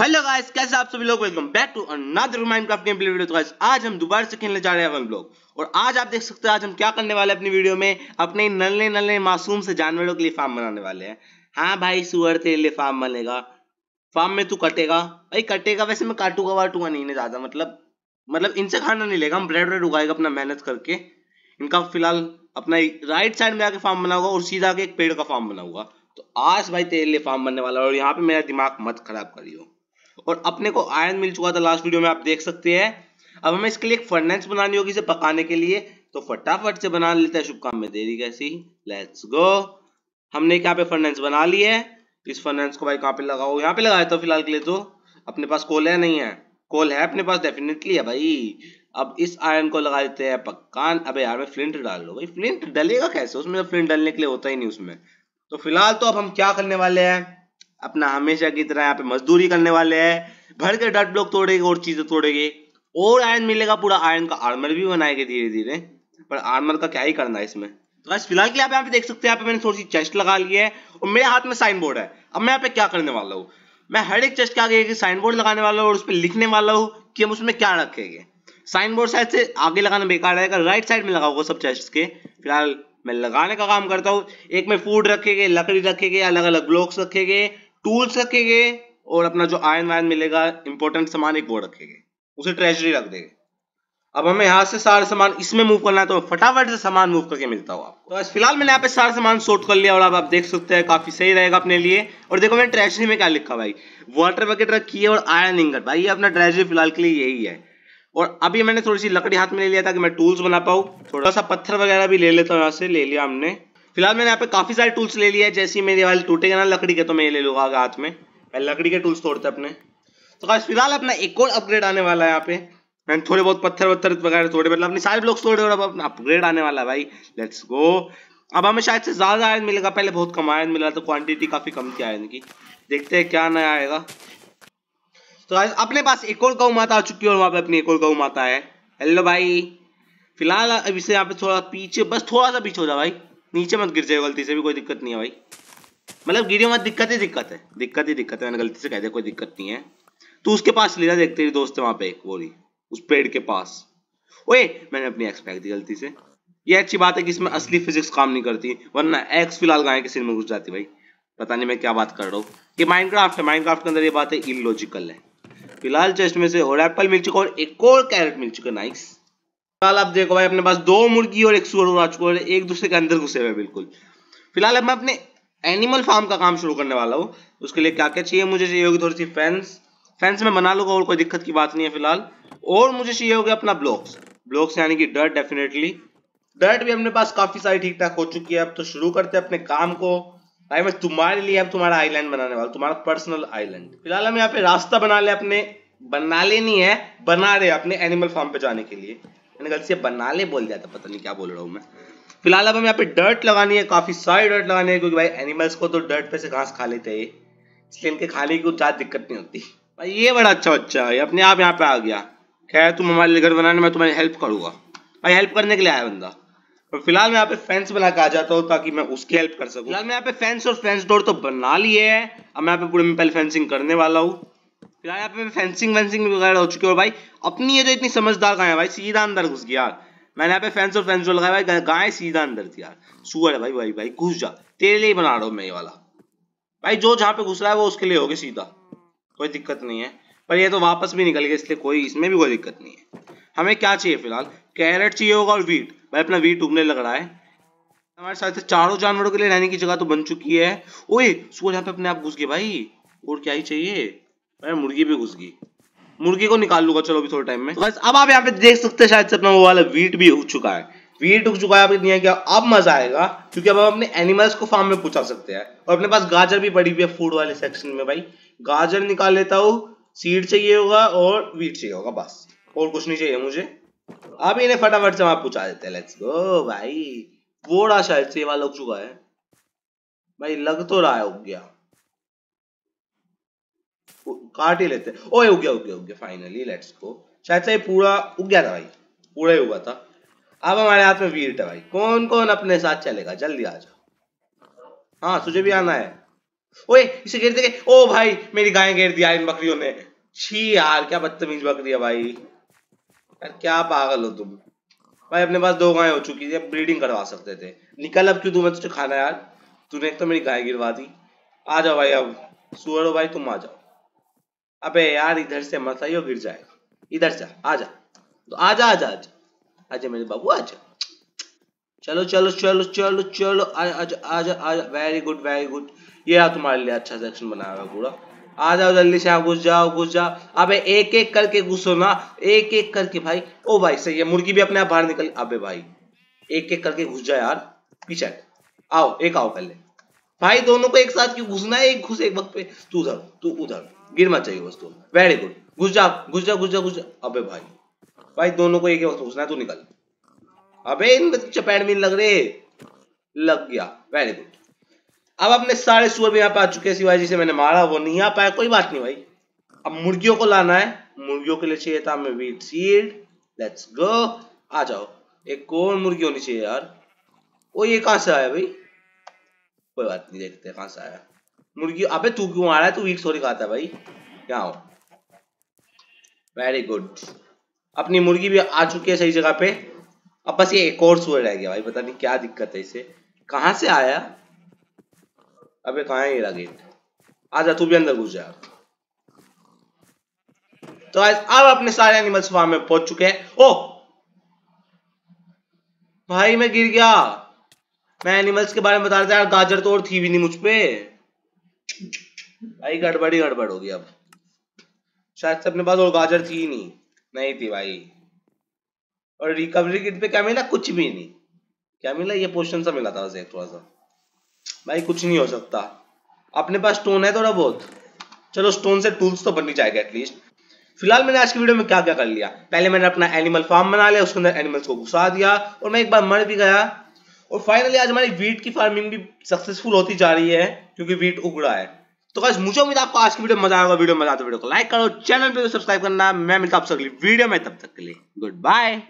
hello guys कैसे आप सभी लोग welcome back to another Minecraft game play video तो गाइस आज हम दोबारा से खेलने जा रहे हैं वन ब्लॉग और आज आप देख सकते हैं आज हम क्या करने वाले हैं अपनी वीडियो में अपने नल्ले नल्ले मासूम से जानवरों के लिए फार्म बनाने वाले हैं हाँ भाई सुअर तेरे लिए फार्म बनेगा फार्म में तू कटेगा भाई कटेगा वैसे मैं काटूंगा वाटूंगा नहीं ज्यादा मतलब मतलब इनसे खाना नहीं लेगा हम ब्रेड व्रेड उगाएगा अपना मेहनत करके इनका फिलहाल अपना राइट साइड में आके फार्म बनाऊंगा और सीधा आके एक पेड़ का फार्म बनाऊंगा तो आज भाई तेरे लिए फार्म बनने वाला और यहाँ पे मेरा दिमाग मत खराब करियो और अपने को आयरन मिल चुका था लास्ट वीडियो में आप देख सकते हैं अब हमें इसके लिए एक फर्नेस बनानी होगी इसे पकाने के लिए तो फटाफट से बना लेते हैं शुभकाम में देरी कैसी लेट्स गो हमने यहाँ पे फर्नेस बना ली है इस फर्नेस को भाई कहाँ पे लगाओ यहाँ पे लगाया था फिलहाल के लिए तो अपने पास कोल है नहीं है कोल है अपने पास डेफिनेटली है भाई अब इस आयरन को लगा देते हैं पक्कान अबे यार में फ्लिंट डाल लो भाई फ्लिंट डलेगा कैसे उसमें फ्लिंट डालने के लिए होता ही नहीं उसमें तो फिलहाल तो अब हम क्या करने वाले हैं अपना हमेशा की तरह यहाँ पे मजदूरी करने वाले है भर के डट ब्लॉक तोड़ेगे और चीजें तोड़ेगे और आयन मिलेगा पूरा आयन का आर्मर भी बनाएंगे धीरे धीरे पर आर्मर का क्या ही करना है इसमें तो बस फिलहाल के लिए आप यहाँ पे देख सकते हैं यहाँ पे मैंने थोड़ी सी चेस्ट लगा ली है और मेरे हाथ में साइन बोर्ड है अब मैं यहाँ पे क्या करने वाला हूँ मैं हर एक चेस्ट के आगे एक साइन बोर्ड लगाने वाला हूँ और उस पर लिखने वाला हूँ कि हम उसमें क्या रखेंगे साइन बोर्ड साइड से आगे लगाना बेकार रहेगा राइट साइड में लगाओगे सब चेस्ट के फिलहाल मैं लगाने का काम करता हूँ एक में फूड रखेंगे लकड़ी रखेंगे अलग अलग ब्लॉक्स रखेंगे टूल्स रखेंगे और अपना जो आयन वायन मिलेगा इंपॉर्टेंट सामान एक वो रखेंगे उसे ट्रेजरी रख देंगे अब हमें यहाँ से सारे सामान इसमें मूव करना है तो फटाफट से सामान मूव करके मिलता हूं आपको तो फिलहाल मैंने यहाँ पे सारे सामान सोट कर लिया और अब आप देख सकते हैं काफी सही रहेगा अपने लिए और देखो मैंने ट्रेजरी में क्या लिखा भाई वाटर बकेट रखी है और आयरन इंगट भाई ये अपना ट्रेजरी फिलहाल के लिए यही है और अभी मैंने थोड़ी सी लकड़ी हाथ में ले लिया था कि मैं टूल्स बना पाऊँ थोड़ा सा पत्थर वगैरह भी ले लेता हूँ यहाँ से ले लिया हमने फिलहाल मैंने यहाँ पे काफी सारे टूल्स ले लिया है जैसे मेरे वाले टूटेगा ना लकड़ी के तो मैं ये ले लूंगा आगे हाथ में पहले लकड़ी के टूल्स तोड़ते अपने तो खास फिलहाल अपना एक और अपग्रेड आने वाला है यहाँ पे मैंने थोड़े बहुत पत्थर वत्थर वगैरह थोड़े मतलब अपने सारे ब्लॉक्स तोड़े और अब अपना अपग्रेड आने वाला है भाई लेट्स गो अब हमें शायद से ज्यादा आयन मिलेगा पहले बहुत कम आयन मिला तो क्वांटिटी काफी कम थी आयन की देखते हैं क्या नया आएगा तो अपने पास एक और गौ माता आ चुकी है और वहां पे अपनी एक और गौ माता है हेलो भाई फिलहाल अभी से यहाँ पे थोड़ा पीछे बस थोड़ा सा पीछे हो जाए भाई नीचे मत गिर जाए गलती से भी कोई दिक्कत नहीं है भाई मतलब गिरी मत दिक्कत ही दिक्कत है दिक्कत ही दिक्कत है मैंने गलती से कह दिया कोई दिक्कत नहीं है तो उसके पास ले रहा देख तेरी दोस्त वहां पे एक बोरी उस पेड़ के पास ओए मैंने अपनी एक्स फेंक दी गलती से ये अच्छी बात है कि इसमें असली फिजिक्स काम नहीं करती वरना एक्स फिलहाल गाय के सिर में घुस जाती भाई पता नहीं मैं क्या बात कर रहा हूँ ये माइनक्राफ्ट है माइनक्राफ्ट के अंदर ये बात है इलॉजिकल है फिलहाल चेस्ट में से और एप्पल मिल चुका और एक और कैरेट मिल चुका नाइस फिलहाल आप देखो भाई अपने पास दो मुर्गी और एक सुअर और आ चुका है एक दूसरे के अंदर घुसे हुए बिल्कुल फिलहाल अब मैं अपने एनिमल फार्म का काम शुरू करने वाला हूँ उसके लिए क्या क्या चाहिए मुझे चाहिए होगी थोड़ी सी फैंस फैंस में बना लूंगा और कोई दिक्कत की बात नहीं है फिलहाल और मुझे चाहिए होगा अपना ब्लॉक्स ब्लॉक्स यानी कि डर्ट डेफिनेटली डर्ट भी अपने पास काफी सारी ठीक ठाक हो चुकी है अब तो शुरू करते हैं अपने काम को भाई मैं तुम्हारे लिए अब तुम्हारा आइलैंड बनाने वाला तुम्हारा पर्सनल आइलैंड फिलहाल हम यहाँ पे रास्ता बना ले अपने बना ले नहीं है बना रहे अपने एनिमल फार्म पे जाने के लिए मैंने गलती से बनाले बोल दिया था पता नहीं क्या बोल रहा हूँ मैं फिलहाल अब हम यहाँ पे डर्ट लगानी है काफी सारी डर्ट लगानी है क्योंकि भाई एनिमल्स को तो डर्ट पे से घास खा लेते हैं इसलिए इनके खाने की कुछ ज्यादा दिक्कत नहीं होती भाई ये बड़ा अच्छा बच्चा है अपने आप यहाँ पे आ गया खैर तुम हमारे लिए घर बनाने में तुम्हारी हेल्प करूंगा भाई हेल्प करने के लिए आया बंदा और फिलहाल मैं यहाँ पे फेंस बना के आ जाता हूँ ताकि मैं उसकी हेल्प कर सकूँ फिलहाल मैं यहाँ पे फेंस और फेंस डोर तो बना लिए है अब मैं यहाँ पे पूरे में पहले फेंसिंग करने वाला हूँ फिलहाल यहाँ पे फेंसिंग वेंसिंग वगैरह हो चुकी है भाई अपनी ये जो इतनी समझदार गाय है भाई सीधा अंदर घुस गया यार मैंने यहाँ पे फेंस और फेंस लगाया भाई गाय सीधा अंदर थी यार सुअर है भाई भाई भाई घुस जा तेरे लिए बना रहा हूँ मैं ये वाला भाई जो जहाँ पे घुस रहा है वो उसके लिए होगी सीधा कोई दिक्कत नहीं है पर ये तो वापस भी निकल गया इसलिए कोई इसमें भी कोई दिक्कत नहीं है हमें क्या चाहिए फिलहाल कैरेट चाहिए होगा और वीट भाई अपना वीट उगने लग रहा है हमारे साथ चारों जानवरों के लिए रहने की जगह तो बन चुकी है ओए सुअर यहाँ पे अपने आप घुस गए भाई और क्या ही चाहिए मुर्गी भी घुस गई मुर्गी को निकाल लूंगा चलो अभी थोड़े टाइम में तो बस अब आप यहाँ पे देख सकते हैं शायद से अपना वो वाला वीट भी उग चुका है वीट उग चुका है आपकी दिया क्या अब मजा आएगा क्योंकि अब हम अपने एनिमल्स को फार्म में पूछा सकते हैं और अपने पास गाजर भी पड़ी हुई है फूड वाले सेक्शन में भाई गाजर निकाल लेता हूँ सीड चाहिए होगा और वीट चाहिए होगा बस और कुछ नहीं चाहिए मुझे अब इन्हें फटाफट से आप पूछा देते हैं लेट्स गो भाई बोड़ा शायद से वाला उग चुका है भाई लग तो रहा है उग गया काट ही लेते ओए उग गया उग गया उग गया फाइनली लेट्स गो शायद से पूरा उग गया था भाई पूरा ही उगा था अब हमारे हाथ में वीर है भाई कौन कौन अपने साथ चलेगा जल्दी आ जाओ हाँ तुझे भी आना है ओए इसे घेर देखे ओ भाई मेरी गाय घेर दिया इन बकरियों ने छी यार क्या बदतमीज बकरी है भाई यार क्या पागल हो तुम भाई अपने पास दो गाय हो चुकी थी ब्रीडिंग करवा सकते थे निकल अब क्यों तुम्हें तुझे खाना यार तूने तो मेरी गाय गिरवा दी आ जाओ भाई अब सुअर हो भाई तुम आ जाओ अबे यार इधर से मत आइयो गिर जाएगा इधर से आ जा तो आ जा आ जा आ जा मेरे बाबू आ जा चलो चलो चलो चलो चलो आजा आजा आजा वेरी गुड वेरी गुड ये रहा तुम्हारे लिए अच्छा सेक्शन बनाया हुआ पूरा आ जाओ जल्दी से घुस जाओ घुस जाओ अबे एक एक करके घुसो ना एक एक करके भाई ओ भाई सही है मुर्गी भी अपने आप बाहर निकल अबे भाई एक एक करके घुस जाओ यार पीछे आओ एक आओ पहले भाई दोनों को एक साथ क्यों घुसना है एक घुस एक वक्त पे तू उधर तू उधर गिरना चाहिए बस तू वेरी गुड घुस जा घुस जा घुस जा घुस जा अबे भाई भाई दोनों को एक ही वक्त घुसना है तू निकल अबे इन चपेट में लग रहे लग गया वेरी गुड अब अपने सारे सुअर भी यहाँ पे आ चुके हैं शिवाजी से मैंने मारा वो नहीं आ पाया कोई बात नहीं भाई अब मुर्गियों को लाना है मुर्गियों के लिए चाहिए था हमें वीट सीड लेट्स गो आ जाओ एक और मुर्गी होनी चाहिए यार वो ये कहाँ से आया भाई कोई बात नहीं देखते कहां से आया मुर्गी अबे तू क्यों आ रहा है तू वीट सॉरी खाता है भाई क्या हो वेरी गुड अपनी मुर्गी भी आ चुकी है सही जगह पे अब बस ये एक और सूअर रह गया भाई पता नहीं क्या दिक्कत है इसे कहाँ से आया अबे कहां है ये गेट आजा तू भी अंदर घुस जा तो आज अब अपने सारे एनिमल्स फार्म में पहुंच चुके हैं ओ भाई मैं गिर गया मैं एनिमल्स के बारे में बता रहा था यार गाजर तो और थी भी नहीं मुझ पे भाई गड़बड़ी गड़बड़ होगी अब शायद से अपने पास और गाजर थी ही नहीं नहीं थी भाई और रिकवरी किट पे क्या मिला कुछ भी नहीं क्या मिला ये पोर्शन सा मिला था थोड़ा सा भाई कुछ नहीं हो सकता अपने पास स्टोन है थोड़ा बहुत चलो स्टोन से टूल्स तो बननी चाहिए एटलीस्ट फिलहाल मैंने आज की वीडियो में क्या क्या कर लिया पहले मैंने अपना एनिमल फार्म बना लिया उसके अंदर एनिमल्स को घुसा दिया और मैं एक बार मर भी गया और फाइनली आज हमारी वीट की फार्मिंग भी सक्सेसफुल होती जा रही है क्योंकि वीट उग रहा है तो गाइस मुझे उम्मीद आपको आज की वीडियो मजा आएगा वीडियो मजा आता वीडियो तो को लाइक करो चैनल पे सब्सक्राइब करना मैं मिलता आपसे अगली वीडियो में तब तक के लिए गुड बाय